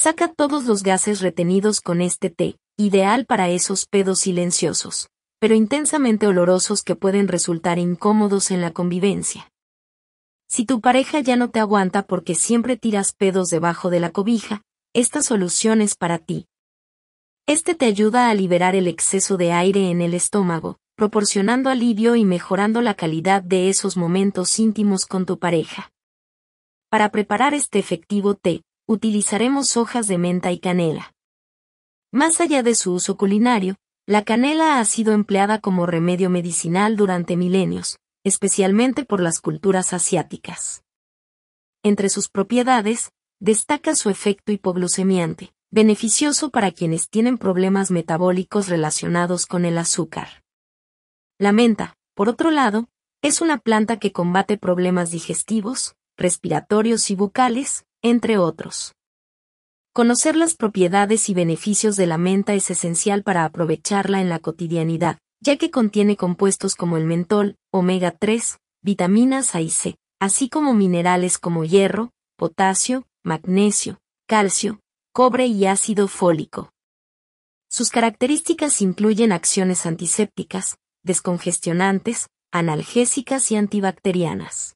Saca todos los gases retenidos con este té, ideal para esos pedos silenciosos, pero intensamente olorosos que pueden resultar incómodos en la convivencia. Si tu pareja ya no te aguanta porque siempre tiras pedos debajo de la cobija, esta solución es para ti. Este te ayuda a liberar el exceso de aire en el estómago, proporcionando alivio y mejorando la calidad de esos momentos íntimos con tu pareja. Para preparar este efectivo té, utilizaremos hojas de menta y canela. Más allá de su uso culinario, la canela ha sido empleada como remedio medicinal durante milenios, especialmente por las culturas asiáticas. Entre sus propiedades, destaca su efecto hipoglucemiante, beneficioso para quienes tienen problemas metabólicos relacionados con el azúcar. La menta, por otro lado, es una planta que combate problemas digestivos, respiratorios y bucales, entre otros. Conocer las propiedades y beneficios de la menta es esencial para aprovecharla en la cotidianidad, ya que contiene compuestos como el mentol, omega 3, vitaminas A y C, así como minerales como hierro, potasio, magnesio, calcio, cobre y ácido fólico. Sus características incluyen acciones antisépticas, descongestionantes, analgésicas y antibacterianas.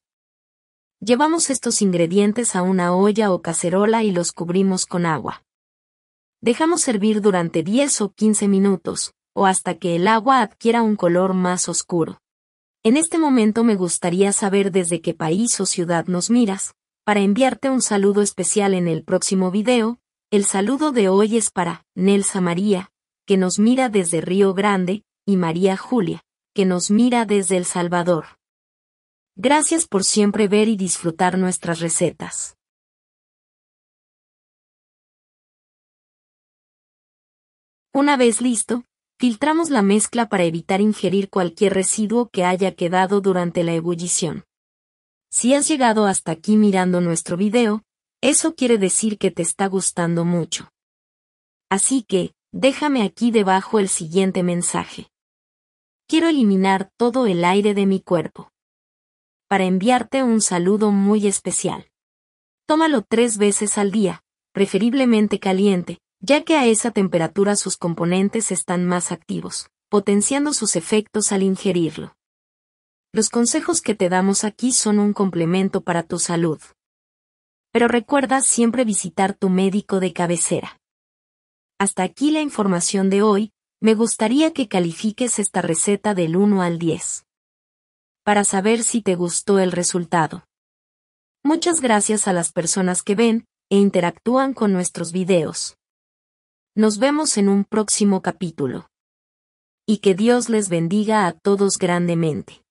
Llevamos estos ingredientes a una olla o cacerola y los cubrimos con agua. Dejamos servir durante 10 o 15 minutos, o hasta que el agua adquiera un color más oscuro. En este momento me gustaría saber desde qué país o ciudad nos miras, para enviarte un saludo especial en el próximo video, el saludo de hoy es para Nelsa María, que nos mira desde Río Grande, y María Julia, que nos mira desde El Salvador. Gracias por siempre ver y disfrutar nuestras recetas. Una vez listo, filtramos la mezcla para evitar ingerir cualquier residuo que haya quedado durante la ebullición. Si has llegado hasta aquí mirando nuestro video, eso quiere decir que te está gustando mucho. Así que, déjame aquí debajo el siguiente mensaje. Quiero eliminar todo el aire de mi cuerpo para enviarte un saludo muy especial. Tómalo tres veces al día, preferiblemente caliente, ya que a esa temperatura sus componentes están más activos, potenciando sus efectos al ingerirlo. Los consejos que te damos aquí son un complemento para tu salud. Pero recuerda siempre visitar tu médico de cabecera. Hasta aquí la información de hoy, me gustaría que califiques esta receta del 1 al 10 para saber si te gustó el resultado. Muchas gracias a las personas que ven e interactúan con nuestros videos. Nos vemos en un próximo capítulo. Y que Dios les bendiga a todos grandemente.